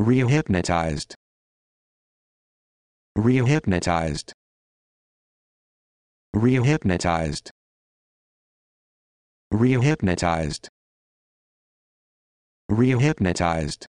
Rehypnotized. Rehypnotized. Rehypnotized. Rehypnotized. Rehypnotized.